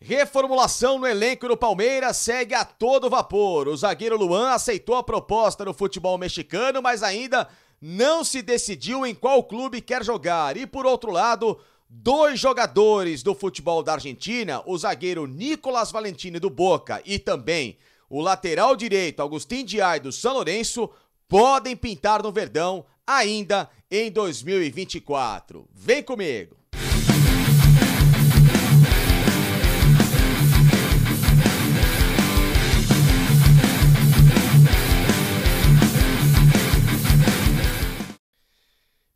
Reformulação no elenco do Palmeiras segue a todo vapor. O zagueiro Luan aceitou a proposta do futebol mexicano, mas ainda não se decidiu em qual clube quer jogar. E por outro lado, dois jogadores do futebol da Argentina, o zagueiro Nicolas Valentini do Boca e também o lateral direito Agustin Diay do São Lourenço, podem pintar no Verdão ainda em 2024. Vem comigo!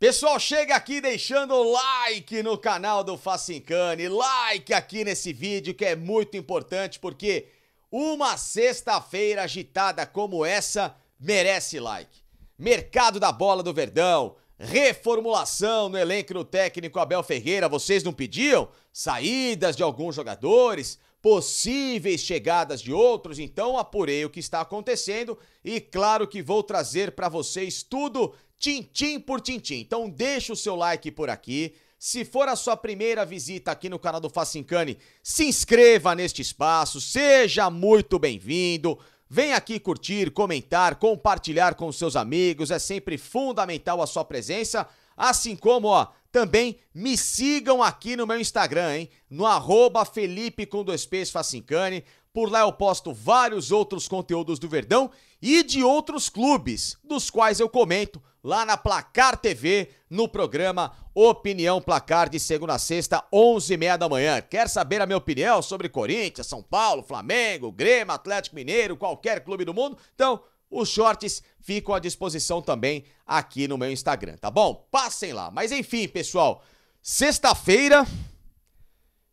Pessoal, chega aqui deixando like no canal do Facincane, like aqui nesse vídeo que é muito importante porque uma sexta-feira agitada como essa merece like. Mercado da bola do Verdão, reformulação no elenco do técnico Abel Ferreira, vocês não pediam? Saídas de alguns jogadores, possíveis chegadas de outros, então apurei o que está acontecendo e claro que vou trazer para vocês tudo tintim por tintim. Então deixa o seu like por aqui. Se for a sua primeira visita aqui no canal do Facincani, se inscreva neste espaço, seja muito bem-vindo. Vem aqui curtir, comentar, compartilhar com seus amigos, é sempre fundamental a sua presença, assim como, ó, também me sigam aqui no meu Instagram, hein? No arroba Felipe com dois P's Facincani. Por lá eu posto vários outros conteúdos do Verdão e de outros clubes, dos quais eu comento lá na Placar TV, no programa Opinião Placar, de segunda a sexta, 11h30 da manhã. Quer saber a minha opinião sobre Corinthians, São Paulo, Flamengo, Grêmio, Atlético Mineiro, qualquer clube do mundo? Então, os shorts ficam à disposição também aqui no meu Instagram, tá bom? Passem lá. Mas enfim, pessoal, sexta-feira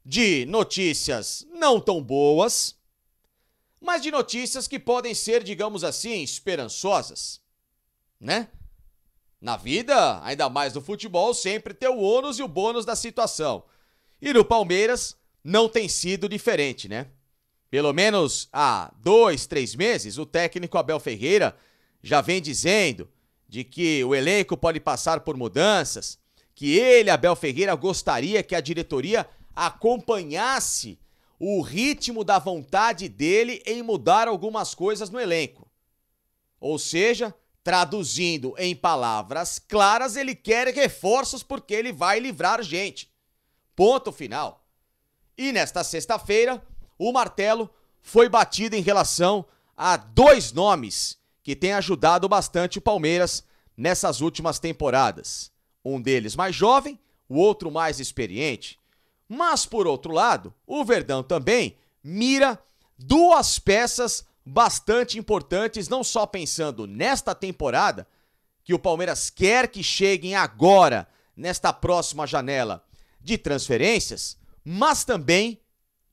de notícias não tão boas, mas de notícias que podem ser, digamos assim, esperançosas, né? Na vida, ainda mais no futebol, sempre tem o ônus e o bônus da situação. E no Palmeiras não tem sido diferente, né? Pelo menos há dois, três meses, o técnico Abel Ferreira já vem dizendo de que o elenco pode passar por mudanças, que ele, Abel Ferreira, gostaria que a diretoria acompanhasse o ritmo da vontade dele em mudar algumas coisas no elenco. Ou seja, Traduzindo em palavras claras, ele quer reforços porque ele vai livrar gente. Ponto final. E nesta sexta-feira, o martelo foi batido em relação a dois nomes que têm ajudado bastante o Palmeiras nessas últimas temporadas. Um deles mais jovem, o outro mais experiente. Mas, por outro lado, o Verdão também mira duas peças bastante importantes, não só pensando nesta temporada, que o Palmeiras quer que cheguem agora, nesta próxima janela de transferências, mas também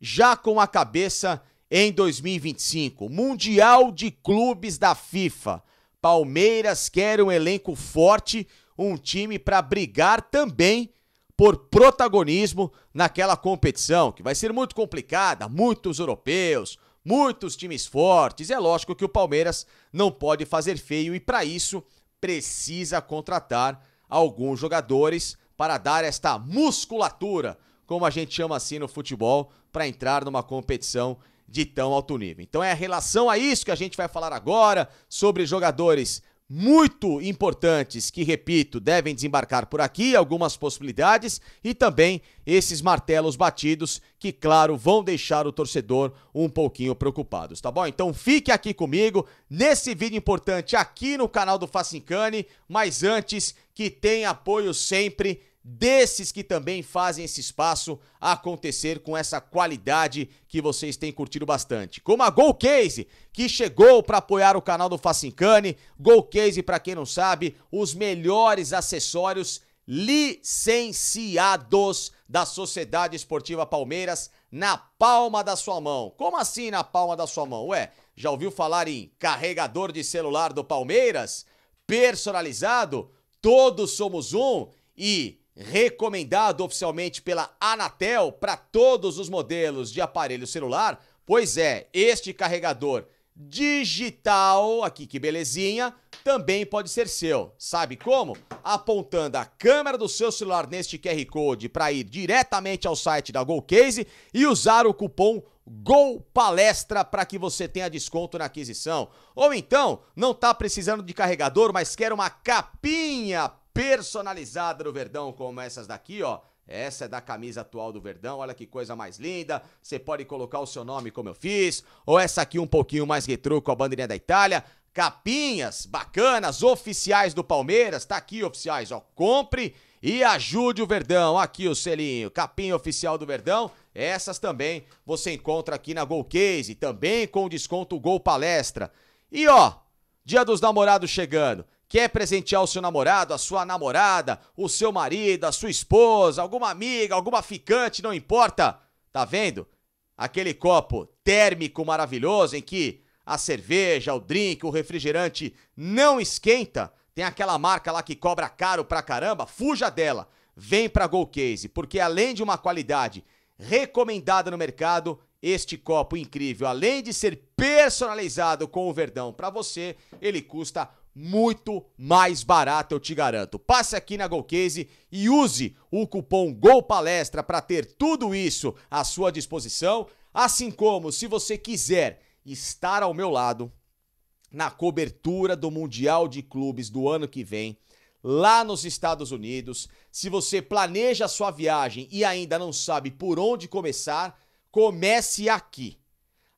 já com a cabeça em 2025. Mundial de Clubes da FIFA. Palmeiras quer um elenco forte, um time para brigar também por protagonismo naquela competição, que vai ser muito complicada, muitos europeus, muitos times fortes. É lógico que o Palmeiras não pode fazer feio e para isso precisa contratar alguns jogadores para dar esta musculatura, como a gente chama assim no futebol, para entrar numa competição de tão alto nível. Então é a relação a isso que a gente vai falar agora sobre jogadores muito importantes que, repito, devem desembarcar por aqui, algumas possibilidades, e também esses martelos batidos que, claro, vão deixar o torcedor um pouquinho preocupado tá bom? Então fique aqui comigo nesse vídeo importante aqui no canal do Facincane, mas antes que tenha apoio sempre desses que também fazem esse espaço acontecer com essa qualidade que vocês têm curtido bastante. Como a Golcase, que chegou para apoiar o canal do Facincane. Golcase, para quem não sabe, os melhores acessórios licenciados da Sociedade Esportiva Palmeiras na palma da sua mão. Como assim na palma da sua mão? Ué, já ouviu falar em carregador de celular do Palmeiras? Personalizado? Todos somos um? E recomendado oficialmente pela Anatel para todos os modelos de aparelho celular? Pois é, este carregador digital, aqui que belezinha, também pode ser seu. Sabe como? Apontando a câmera do seu celular neste QR Code para ir diretamente ao site da GoCase e usar o cupom Gol Palestra para que você tenha desconto na aquisição. Ou então, não está precisando de carregador, mas quer uma capinha personalizada do Verdão, como essas daqui, ó. Essa é da camisa atual do Verdão, olha que coisa mais linda. Você pode colocar o seu nome como eu fiz, ou essa aqui um pouquinho mais retrô com a bandeirinha da Itália. Capinhas bacanas, oficiais do Palmeiras, tá aqui oficiais, ó. Compre e ajude o Verdão. Aqui o selinho, capinha oficial do Verdão. Essas também você encontra aqui na Gol Case, também com desconto Gol Palestra. E ó, Dia dos Namorados chegando. Quer presentear o seu namorado, a sua namorada, o seu marido, a sua esposa, alguma amiga, alguma ficante, não importa. Tá vendo? Aquele copo térmico maravilhoso em que a cerveja, o drink, o refrigerante não esquenta. Tem aquela marca lá que cobra caro pra caramba, fuja dela. Vem pra Golcase, porque além de uma qualidade recomendada no mercado, este copo incrível, além de ser personalizado com o Verdão para você, ele custa muito mais barato, eu te garanto. Passe aqui na Golcase e use o cupom GOLPALESTRA para ter tudo isso à sua disposição, assim como se você quiser estar ao meu lado na cobertura do Mundial de Clubes do ano que vem, lá nos Estados Unidos. Se você planeja a sua viagem e ainda não sabe por onde começar, comece aqui.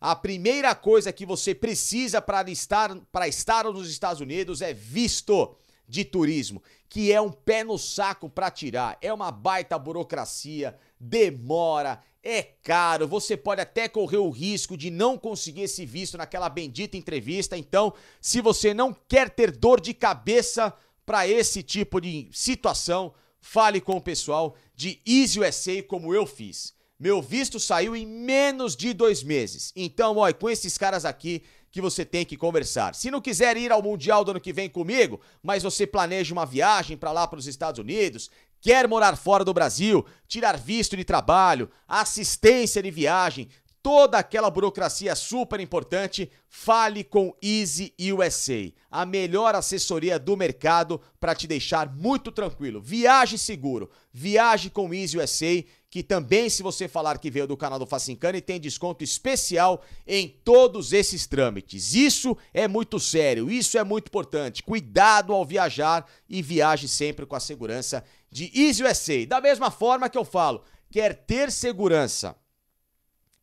A primeira coisa que você precisa para estar, estar nos Estados Unidos é visto de turismo, que é um pé no saco para tirar. É uma baita burocracia, demora, é caro. Você pode até correr o risco de não conseguir esse visto naquela bendita entrevista. Então, se você não quer ter dor de cabeça para esse tipo de situação, fale com o pessoal de Easy USA como eu fiz. Meu visto saiu em menos de dois meses. Então, ó, é com esses caras aqui que você tem que conversar. Se não quiser ir ao Mundial do ano que vem comigo, mas você planeja uma viagem para lá para os Estados Unidos, quer morar fora do Brasil, tirar visto de trabalho, assistência de viagem, toda aquela burocracia super importante, fale com Easy USA, a melhor assessoria do mercado para te deixar muito tranquilo. Viaje seguro, viaje com Easy USA que também, se você falar que veio do canal do Facincani, tem desconto especial em todos esses trâmites. Isso é muito sério, isso é muito importante. Cuidado ao viajar e viaje sempre com a segurança de Easy USA. Da mesma forma que eu falo, quer ter segurança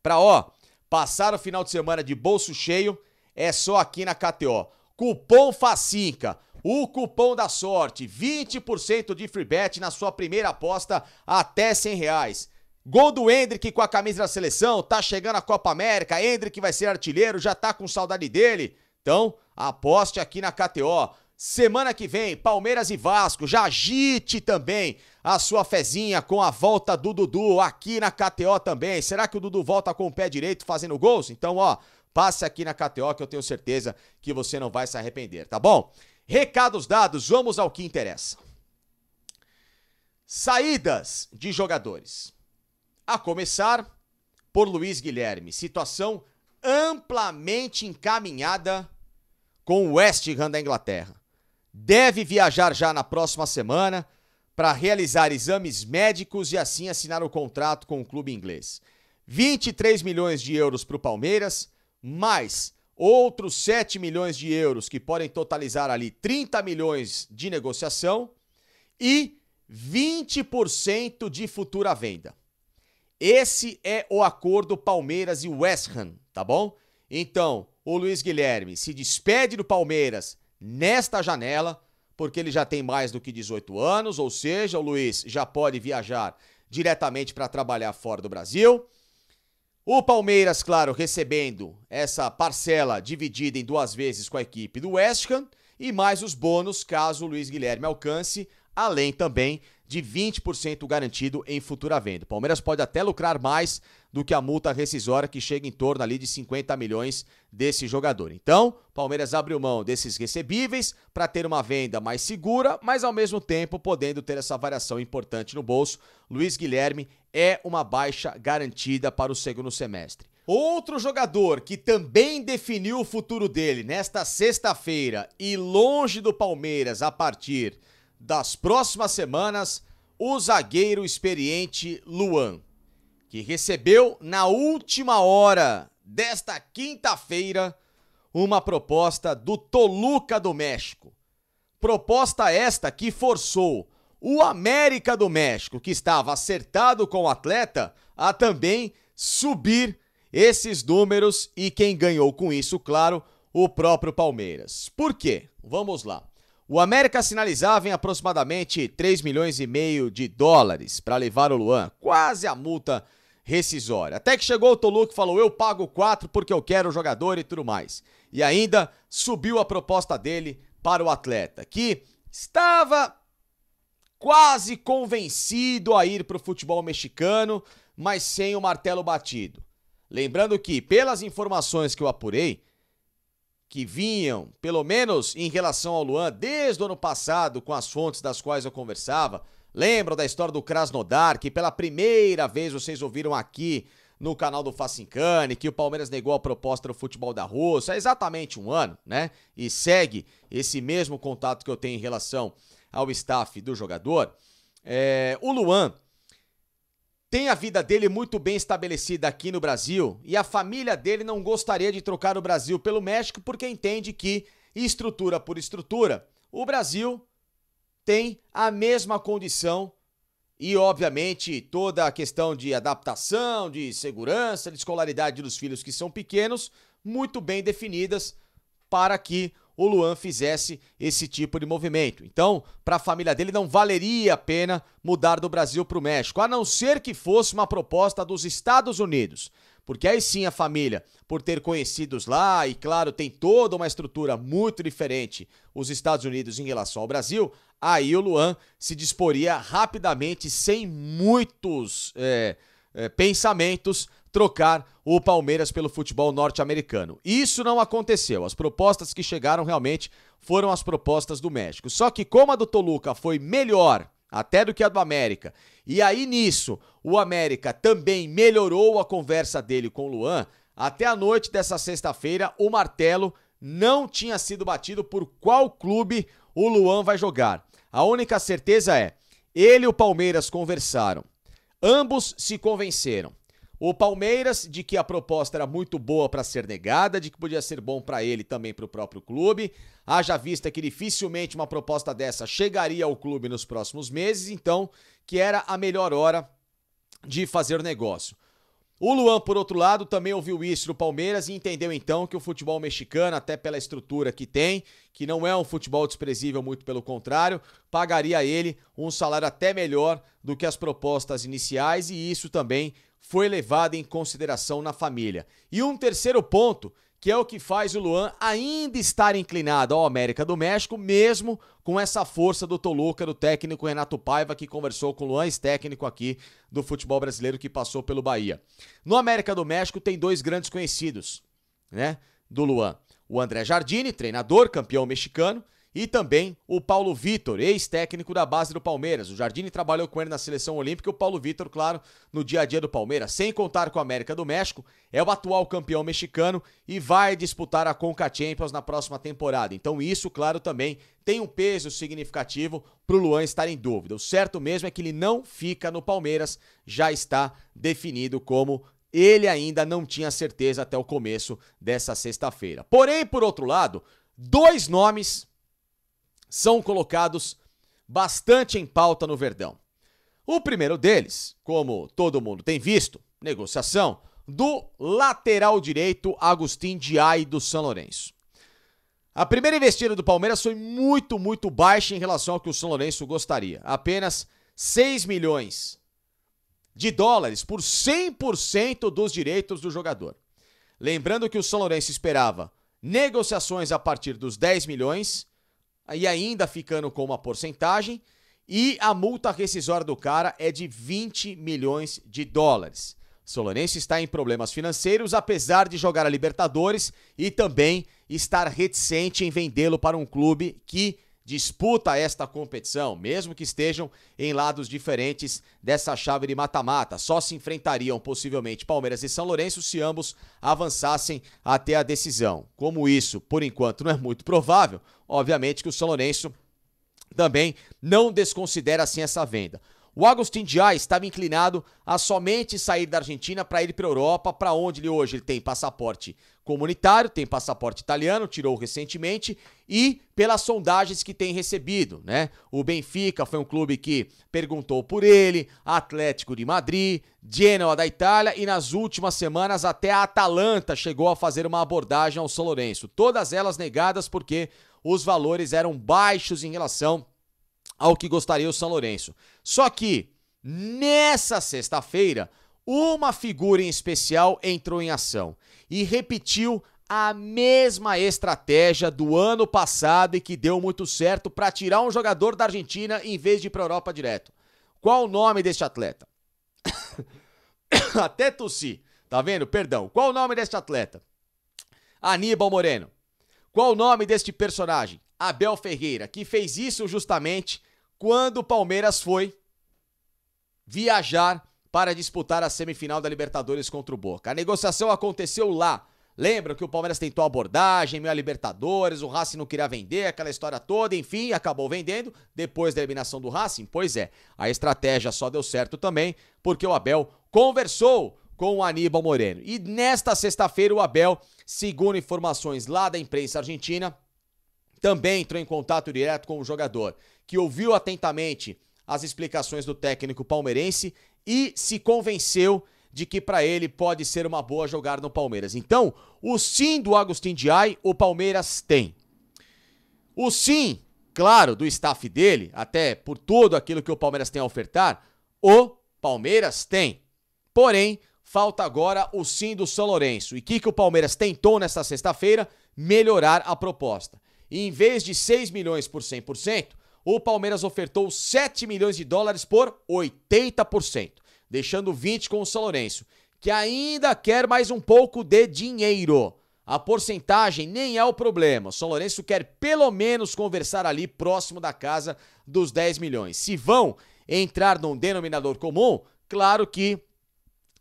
para, ó, passar o final de semana de bolso cheio, é só aqui na KTO. Cupom FACINCA o cupom da sorte, 20% de free bet na sua primeira aposta até 100 reais. Gol do Hendrick com a camisa da seleção, tá chegando a Copa América, Hendrick vai ser artilheiro, já tá com saudade dele. Então, aposte aqui na KTO. Semana que vem, Palmeiras e Vasco, já agite também a sua fezinha com a volta do Dudu aqui na KTO também. Será que o Dudu volta com o pé direito fazendo gols? Então, ó, passe aqui na KTO que eu tenho certeza que você não vai se arrepender, tá bom? Recados dados, vamos ao que interessa. Saídas de jogadores. A começar por Luiz Guilherme. Situação amplamente encaminhada com o West Ham da Inglaterra. Deve viajar já na próxima semana para realizar exames médicos e assim assinar o contrato com o clube inglês. 23 milhões de euros para o Palmeiras, mais outros 7 milhões de euros, que podem totalizar ali 30 milhões de negociação e 20% de futura venda. Esse é o acordo Palmeiras e West Ham, tá bom? Então, o Luiz Guilherme se despede do Palmeiras nesta janela, porque ele já tem mais do que 18 anos, ou seja, o Luiz já pode viajar diretamente para trabalhar fora do Brasil. O Palmeiras, claro, recebendo essa parcela dividida em duas vezes com a equipe do West Ham e mais os bônus caso o Luiz Guilherme alcance, além também de 20% garantido em futura venda. O Palmeiras pode até lucrar mais do que a multa rescisória que chega em torno ali de 50 milhões desse jogador. Então, Palmeiras abriu mão desses recebíveis para ter uma venda mais segura, mas ao mesmo tempo podendo ter essa variação importante no bolso. Luiz Guilherme é uma baixa garantida para o segundo semestre. Outro jogador que também definiu o futuro dele nesta sexta-feira e longe do Palmeiras a partir das próximas semanas o zagueiro experiente Luan, que recebeu na última hora desta quinta-feira uma proposta do Toluca do México. Proposta esta que forçou o América do México, que estava acertado com o atleta, a também subir esses números e quem ganhou com isso, claro, o próprio Palmeiras. Por quê? Vamos lá. O América sinalizava em aproximadamente 3 milhões e meio de dólares para levar o Luan, quase a multa rescisória. Até que chegou o Toluca e falou: "Eu pago 4 porque eu quero o jogador e tudo mais". E ainda subiu a proposta dele para o atleta, que estava quase convencido a ir para o futebol mexicano, mas sem o martelo batido. Lembrando que, pelas informações que eu apurei, que vinham, pelo menos em relação ao Luan, desde o ano passado, com as fontes das quais eu conversava. Lembram da história do Krasnodar, que pela primeira vez vocês ouviram aqui no canal do Facincane, que o Palmeiras negou a proposta do futebol da Rússia há exatamente um ano, né? E segue esse mesmo contato que eu tenho em relação ao staff do jogador. É, o Luan tem a vida dele muito bem estabelecida aqui no Brasil e a família dele não gostaria de trocar o Brasil pelo México porque entende que, estrutura por estrutura, o Brasil tem a mesma condição e, obviamente, toda a questão de adaptação, de segurança, de escolaridade dos filhos que são pequenos, muito bem definidas para que o Luan fizesse esse tipo de movimento. Então, para a família dele não valeria a pena mudar do Brasil para o México, a não ser que fosse uma proposta dos Estados Unidos. Porque aí sim a família, por ter conhecidos lá, e claro, tem toda uma estrutura muito diferente os Estados Unidos em relação ao Brasil, aí o Luan se disporia rapidamente, sem muitos é, é, pensamentos, trocar o Palmeiras pelo futebol norte-americano. Isso não aconteceu. As propostas que chegaram realmente foram as propostas do México. Só que como a do Toluca foi melhor até do que a do América, e aí nisso o América também melhorou a conversa dele com o Luan, até a noite dessa sexta-feira o martelo não tinha sido batido por qual clube o Luan vai jogar. A única certeza é, ele e o Palmeiras conversaram. Ambos se convenceram. O Palmeiras, de que a proposta era muito boa para ser negada, de que podia ser bom para ele também para o próprio clube. Haja vista que dificilmente uma proposta dessa chegaria ao clube nos próximos meses, então que era a melhor hora de fazer negócio. O Luan, por outro lado, também ouviu isso do Palmeiras e entendeu então que o futebol mexicano, até pela estrutura que tem, que não é um futebol desprezível, muito pelo contrário, pagaria a ele um salário até melhor do que as propostas iniciais e isso também foi levado em consideração na família. E um terceiro ponto, que é o que faz o Luan ainda estar inclinado ao América do México, mesmo com essa força do Toluca, do técnico Renato Paiva, que conversou com o Luan, ex-técnico aqui do futebol brasileiro que passou pelo Bahia. No América do México tem dois grandes conhecidos, né, do Luan. O André Jardine, treinador, campeão mexicano, e também o Paulo Vitor, ex-técnico da base do Palmeiras. O Jardine trabalhou com ele na seleção olímpica e o Paulo Vitor, claro, no dia a dia do Palmeiras. Sem contar com a América do México, é o atual campeão mexicano e vai disputar a Conca Champions na próxima temporada. Então, isso, claro, também tem um peso significativo para o Luan estar em dúvida. O certo mesmo é que ele não fica no Palmeiras, já está definido como ele ainda não tinha certeza até o começo dessa sexta-feira. Porém, por outro lado, dois nomes são colocados bastante em pauta no Verdão. O primeiro deles, como todo mundo tem visto, negociação do lateral direito Agostinho Diay do São Lourenço. A primeira investida do Palmeiras foi muito, muito baixa em relação ao que o São Lourenço gostaria. Apenas 6 milhões de dólares por 100% dos direitos do jogador. Lembrando que o São Lourenço esperava negociações a partir dos 10 milhões e ainda ficando com uma porcentagem. E a multa rescisória do cara é de 20 milhões de dólares. Solonense está em problemas financeiros, apesar de jogar a Libertadores e também estar reticente em vendê-lo para um clube que disputa esta competição, mesmo que estejam em lados diferentes dessa chave de mata-mata. Só se enfrentariam possivelmente Palmeiras e São Lourenço se ambos avançassem até a decisão. Como isso, por enquanto, não é muito provável, obviamente que o São Lourenço também não desconsidera assim essa venda. O Agostin Diá estava inclinado a somente sair da Argentina para ir para a Europa, para onde ele hoje ele tem passaporte comunitário, tem passaporte italiano, tirou recentemente, e pelas sondagens que tem recebido, né? O Benfica foi um clube que perguntou por ele, Atlético de Madrid, Genoa da Itália e nas últimas semanas até a Atalanta chegou a fazer uma abordagem ao São Lourenço. Todas elas negadas porque os valores eram baixos em relação ao que gostaria o São Lourenço. Só que nessa sexta-feira, uma figura em especial entrou em ação e repetiu a mesma estratégia do ano passado e que deu muito certo para tirar um jogador da Argentina em vez de ir para a Europa direto. Qual o nome deste atleta? Até tossi, tá vendo? Perdão. Qual o nome deste atleta? Aníbal Moreno. Qual o nome deste personagem? Abel Ferreira, que fez isso justamente quando o Palmeiras foi viajar para disputar a semifinal da Libertadores contra o Boca. A negociação aconteceu lá. Lembra que o Palmeiras tentou abordagem, meio a Libertadores, o Racing não queria vender, aquela história toda, enfim, acabou vendendo depois da eliminação do Racing? Pois é, a estratégia só deu certo também porque o Abel conversou com o Aníbal Moreno. E nesta sexta-feira, o Abel, segundo informações lá da imprensa argentina, também entrou em contato direto com o jogador, que ouviu atentamente as explicações do técnico palmeirense e se convenceu de que para ele pode ser uma boa jogar no Palmeiras. Então, o sim do Agostinho Diay, o Palmeiras tem. O sim, claro, do staff dele, até por tudo aquilo que o Palmeiras tem a ofertar, o Palmeiras tem. Porém, falta agora o sim do São Lourenço. E o que, que o Palmeiras tentou nesta sexta-feira? Melhorar a proposta. E em vez de 6 milhões por 100%, o Palmeiras ofertou 7 milhões de dólares por 80%, deixando 20 com o São Lourenço, que ainda quer mais um pouco de dinheiro. A porcentagem nem é o problema. O São Lourenço quer pelo menos conversar ali próximo da casa dos 10 milhões. Se vão entrar num denominador comum, claro que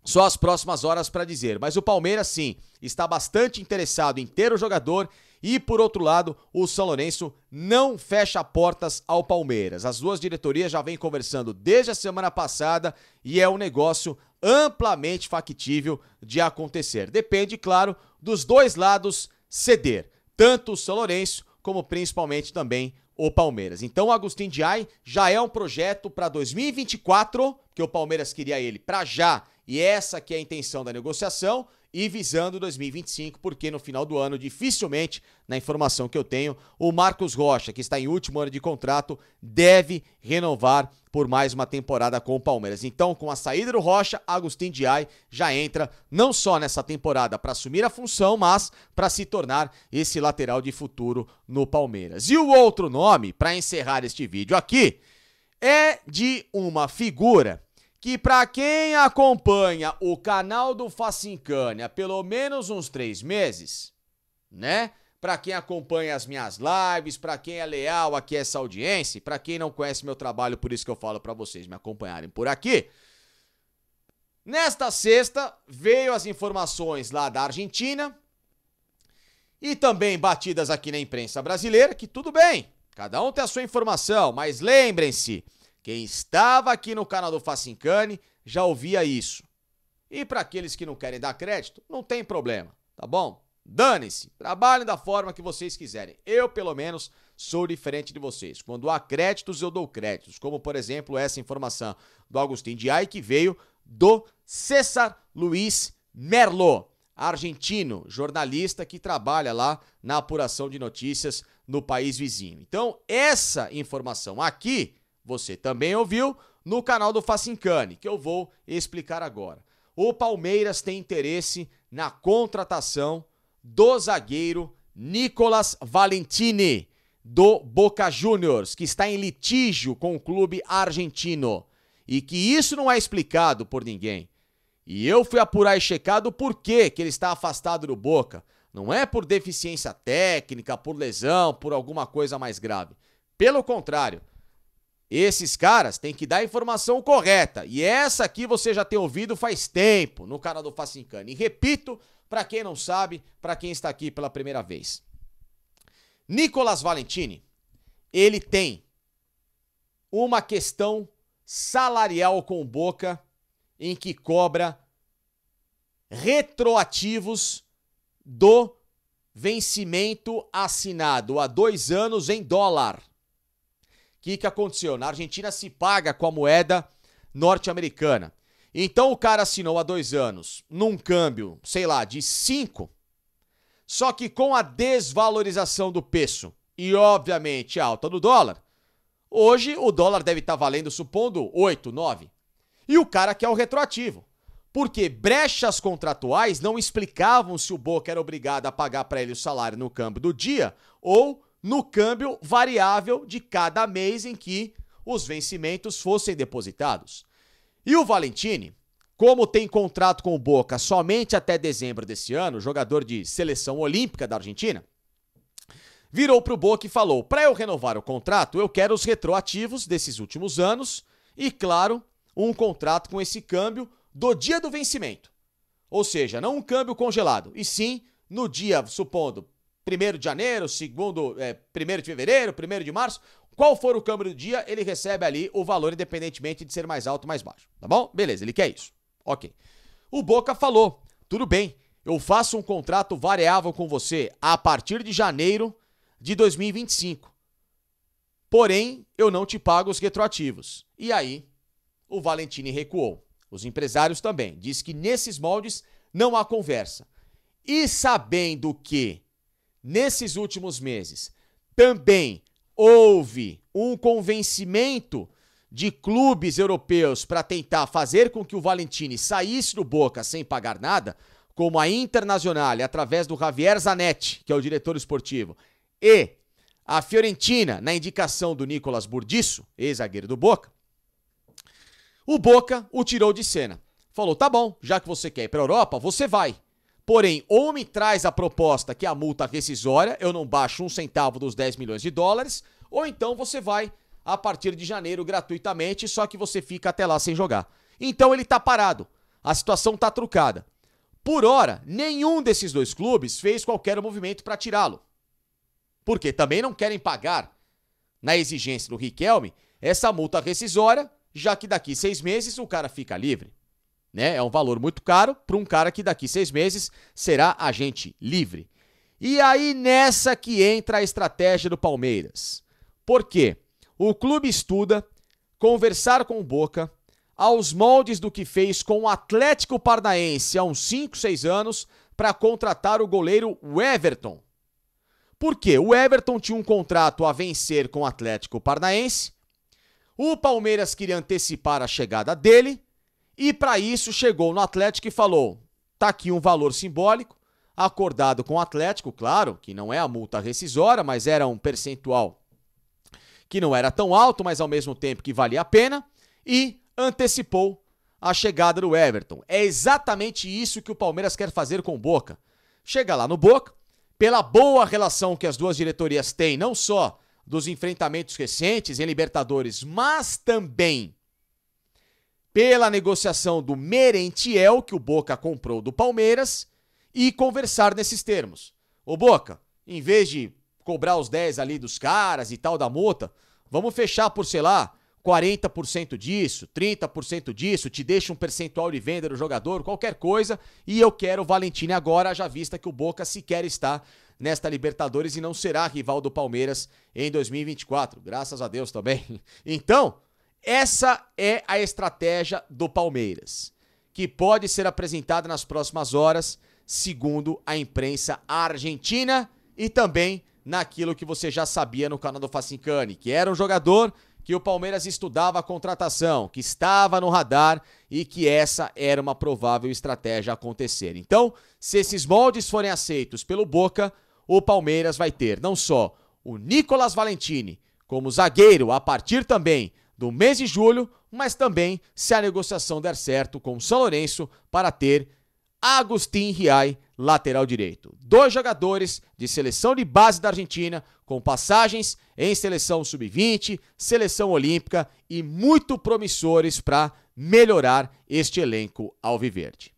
só as próximas horas para dizer. Mas o Palmeiras, sim, está bastante interessado em ter o jogador. E, por outro lado, o São Lourenço não fecha portas ao Palmeiras. As duas diretorias já vêm conversando desde a semana passada e é um negócio amplamente factível de acontecer. Depende, claro, dos dois lados ceder, tanto o São Lourenço como principalmente também o Palmeiras. Então, o Agostinho Diay já é um projeto para 2024, que o Palmeiras queria ele para já e essa que é a intenção da negociação e visando 2025, porque no final do ano, dificilmente, na informação que eu tenho, o Marcos Rocha, que está em último ano de contrato, deve renovar por mais uma temporada com o Palmeiras. Então, com a saída do Rocha, Agustin Diay já entra não só nessa temporada para assumir a função, mas para se tornar esse lateral de futuro no Palmeiras. E o outro nome, para encerrar este vídeo aqui, é de uma figura que para quem acompanha o canal do Facincânia pelo menos uns três meses, né? Para quem acompanha as minhas lives, para quem é leal aqui essa audiência, para quem não conhece meu trabalho, por isso que eu falo para vocês me acompanharem por aqui. Nesta sexta veio as informações lá da Argentina e também batidas aqui na imprensa brasileira, que tudo bem, cada um tem a sua informação, mas lembrem-se, quem estava aqui no canal do Facincane já ouvia isso. E para aqueles que não querem dar crédito, não tem problema, tá bom? Dane-se, trabalhem da forma que vocês quiserem. Eu, pelo menos, sou diferente de vocês. Quando há créditos, eu dou créditos, como por exemplo essa informação do Agustin Diay que veio do César Luiz Merlo, argentino, jornalista que trabalha lá na apuração de notícias no país vizinho. Então, essa informação aqui você também ouviu no canal do Facincani, que eu vou explicar agora. O Palmeiras tem interesse na contratação do zagueiro Nicolas Valentini, do Boca Juniors, que está em litígio com o clube argentino. E que isso não é explicado por ninguém. E eu fui apurar e checar por porquê que ele está afastado do Boca. Não é por deficiência técnica, por lesão, por alguma coisa mais grave. Pelo contrário, esses caras têm que dar a informação correta. E essa aqui você já tem ouvido faz tempo no canal do Facincani. E repito, para quem não sabe, para quem está aqui pela primeira vez. Nicolas Valentini, ele tem uma questão salarial com o Boca em que cobra retroativos do vencimento assinado há dois anos em dólar que, que aconteceu? Na Argentina se paga com a moeda norte-americana. Então o cara assinou há dois anos num câmbio, sei lá, de 5. Só que com a desvalorização do peso e, obviamente, a alta do dólar, hoje o dólar deve estar tá valendo, supondo, 8, 9. E o cara quer o retroativo. Porque brechas contratuais não explicavam se o Boca era obrigado a pagar para ele o salário no câmbio do dia ou no câmbio variável de cada mês em que os vencimentos fossem depositados. E o Valentini, como tem contrato com o Boca somente até dezembro desse ano, jogador de seleção olímpica da Argentina, virou para o Boca e falou: para eu renovar o contrato, eu quero os retroativos desses últimos anos e, claro, um contrato com esse câmbio do dia do vencimento. Ou seja, não um câmbio congelado, e sim no dia, supondo, Primeiro de janeiro, segundo, é, de fevereiro, primeiro de março, qual for o câmbio do dia, ele recebe ali o valor independentemente de ser mais alto ou mais baixo, tá bom? Beleza, ele quer isso. OK. O Boca falou: "Tudo bem, eu faço um contrato variável com você a partir de janeiro de 2025. Porém, eu não te pago os retroativos." E aí, o Valentini recuou. Os empresários também. Diz que nesses moldes não há conversa. E sabendo que nesses últimos meses, também houve um convencimento de clubes europeus para tentar fazer com que o Valentini saísse do Boca sem pagar nada, como a Internazionale, através do Javier Zanetti, que é o diretor esportivo, e a Fiorentina, na indicação do Nicolas Burdiço, ex-zagueiro do Boca, o Boca o tirou de cena. Falou: tá bom, já que você quer ir para a Europa, você vai. Porém, ou me traz a proposta que é a multa rescisória, eu não baixo um centavo dos 10 milhões de dólares, ou então você vai a partir de janeiro gratuitamente, só que você fica até lá sem jogar. Então ele tá parado. A situação tá trucada. Por hora, nenhum desses dois clubes fez qualquer movimento para tirá-lo. Porque também não querem pagar, na exigência do Riquelme, essa multa rescisória, já que daqui seis meses o cara fica livre né? É um valor muito caro para um cara que daqui seis meses será agente livre. E aí nessa que entra a estratégia do Palmeiras. Por quê? O clube estuda conversar com o Boca aos moldes do que fez com o Atlético Paranaense há uns 5, 6 anos para contratar o goleiro Everton. Por quê? O Everton tinha um contrato a vencer com o Atlético Paranaense. O Palmeiras queria antecipar a chegada dele e para isso chegou no Atlético e falou: tá aqui um valor simbólico, acordado com o Atlético, claro, que não é a multa rescisória, mas era um percentual que não era tão alto, mas ao mesmo tempo que valia a pena, e antecipou a chegada do Everton. É exatamente isso que o Palmeiras quer fazer com o Boca. Chega lá no Boca, pela boa relação que as duas diretorias têm, não só dos enfrentamentos recentes em Libertadores, mas também pela negociação do Merentiel, que o Boca comprou do Palmeiras, e conversar nesses termos. Ô Boca, em vez de cobrar os 10 ali dos caras e tal da multa, vamos fechar por, sei lá, 40% disso, 30% disso, te deixa um percentual de venda do jogador, qualquer coisa, e eu quero o Valentim agora, já vista que o Boca sequer está nesta Libertadores e não será rival do Palmeiras em 2024. Graças a Deus também. Então, essa é a estratégia do Palmeiras, que pode ser apresentada nas próximas horas, segundo a imprensa argentina e também naquilo que você já sabia no canal do Facincani, que era um jogador que o Palmeiras estudava a contratação, que estava no radar e que essa era uma provável estratégia a acontecer. Então, se esses moldes forem aceitos pelo Boca, o Palmeiras vai ter não só o Nicolas Valentini como zagueiro, a partir também do mês de julho, mas também se a negociação der certo com o São Lourenço para ter Agustin Riai, lateral direito. Dois jogadores de seleção de base da Argentina, com passagens em seleção sub-20, seleção olímpica e muito promissores para melhorar este elenco alviverde.